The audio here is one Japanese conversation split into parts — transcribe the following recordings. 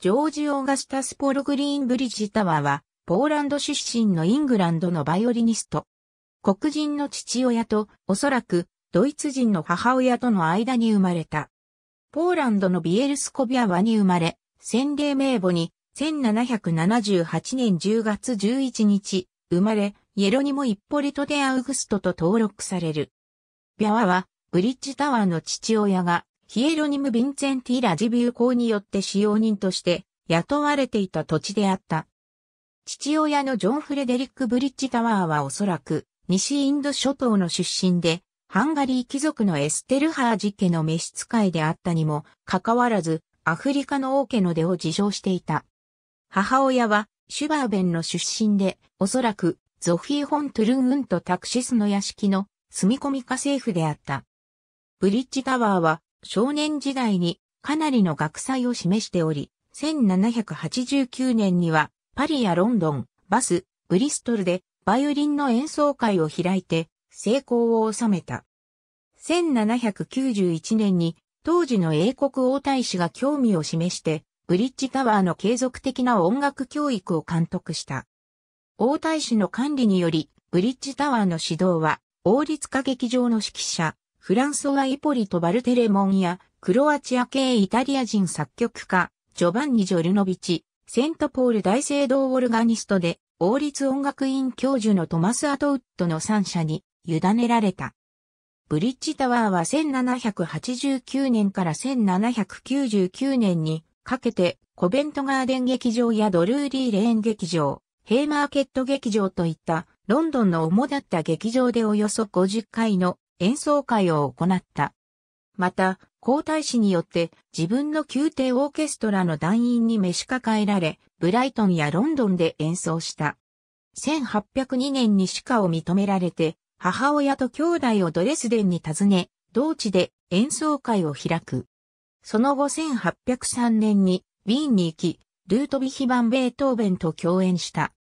ジョージ・オーガスタス・ポロ・グリーンブリッジ・タワーは、ポーランド出身のイングランドのバイオリニスト。黒人の父親と、おそらく、ドイツ人の母親との間に生まれた。ポーランドのビエルスコビアワに生まれ、洗礼名簿に、1778年10月11日、生まれ、イエロニモ・イッポリト・デ・アウグストと登録される。ビアワは、ブリッジタワーの父親がヒエロニム・ヴィンツェンティ・ラジビュー公によって使用人として雇われていた土地であった。父親のジョン・フレデリック・ブリッジタワーはおそらく西インド諸島の出身で、ハンガリー貴族のエステルハージ家の召使いであったにもかかわらず、アフリカの王家の出を自称していた。母親はシュバーベンの出身で、おそらくゾフィー・ホン・トゥルンウント・タクシスの屋敷の住み込み家政婦であった。ブリッジタワーは少年時代にかなりの学祭を示しており、1789年にはパリやロンドン、バス、ブリストルでバイオリンの演奏会を開いて成功を収めた。1791年に当時の英国王太子が興味を示してブリッジタワーの継続的な音楽教育を監督した。王太子の管理によりブリッジタワーの指導は王立歌劇場の指揮者フランソワ・イポリとバルテレモンや、クロアチア系イタリア人作曲家、ジョバンニ・ジョルノビチ、セントポール大聖堂オルガニストで、王立音楽院教授のトマス・アトウッドの三者に委ねられた。ブリッジタワーは1789年から1799年にかけてコベントガーデン劇場やドルーリーレーン劇場、ヘイマーケット劇場といったロンドンの主だった劇場でおよそ50回の演奏会を行った。また、皇太子によって自分の宮廷オーケストラの団員に召し抱えられ、ブライトンやロンドンで演奏した。1802年に歯科を認められて、母親と兄弟をドレスデンに訪ね、同地で演奏会を開く。その後1803年にウィーンに行き、ルートビヒン・ベートーベンと共演した。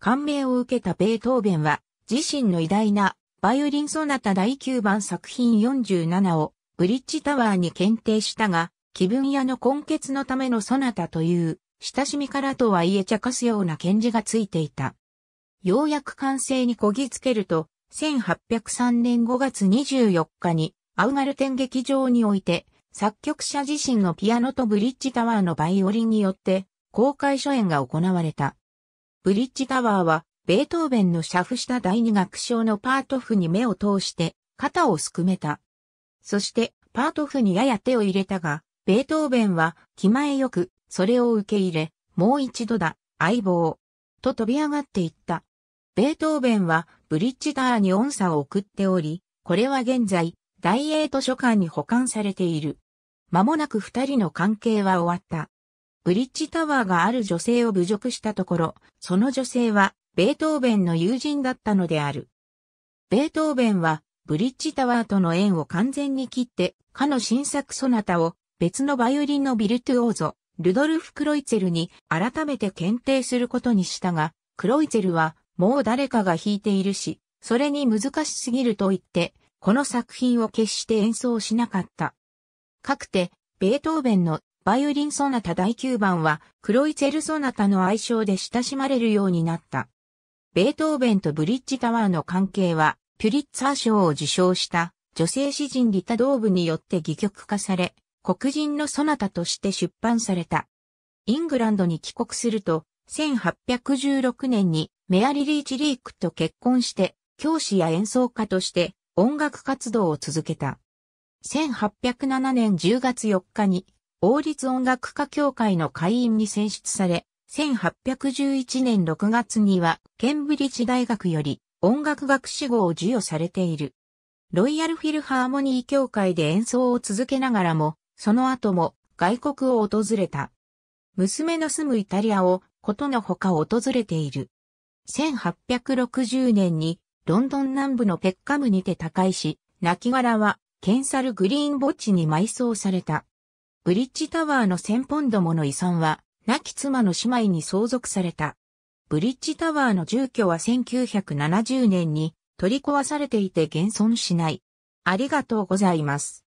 感銘を受けたベートーベンは、自身の偉大なバイオリンソナタ第9番作品47をブリッジタワーに検定したが、気分屋の根結のためのソナタという、親しみからとはいえ茶化すような検字がついていた。ようやく完成にこぎつけると、1803年5月24日に、アウガルテン劇場において、作曲者自身のピアノとブリッジタワーのバイオリンによって、公開初演が行われた。ブリッジタワーは、ベートーベンのシャフした第二楽章のパート譜に目を通して肩をすくめた。そしてパート譜にやや手を入れたが、ベートーベンは気前よくそれを受け入れ、もう一度だ、相棒、と飛び上がっていった。ベートーベンはブリッジワーに音差を送っており、これは現在、大英図書館に保管されている。間もなく二人の関係は終わった。ブリッジタワーがある女性を侮辱したところ、その女性はベートーベンの友人だったのである。ベートーベンは、ブリッジタワーとの縁を完全に切って、かの新作ソナタを別のバイオリンのビルトゥオーゾ、ルドルフ・クロイツェルに改めて検定することにしたが、クロイツェルはもう誰かが弾いているし、それに難しすぎると言って、この作品を決して演奏しなかった。かくて、ベートーベンのバイオリンソナタ第9番は、クロイツェルソナタの愛称で親しまれるようになった。ベートーベンとブリッジタワーの関係は、ピュリッツァー賞を受賞した女性詩人リタ・ドーブによって戯曲化され、黒人のソナタとして出版された。イングランドに帰国すると、1816年にメアリ・リーチ・リークと結婚して、教師や演奏家として音楽活動を続けた。1807年10月4日に、王立音楽家協会の会員に選出され、1811年6月には、ケンブリッジ大学より音楽学士号を授与されている。ロイヤルフィルハーモニー協会で演奏を続けながらも、その後も外国を訪れた。娘の住むイタリアをことのほか訪れている。1860年にロンドン南部のペッカムにて他界し、亡骸はケンサルグリーン墓地に埋葬された。ブリッジタワーの千本どポンドもの遺産は亡き妻の姉妹に相続された。ブリッジタワーの住居は1970年に取り壊されていて現存しない。ありがとうございます。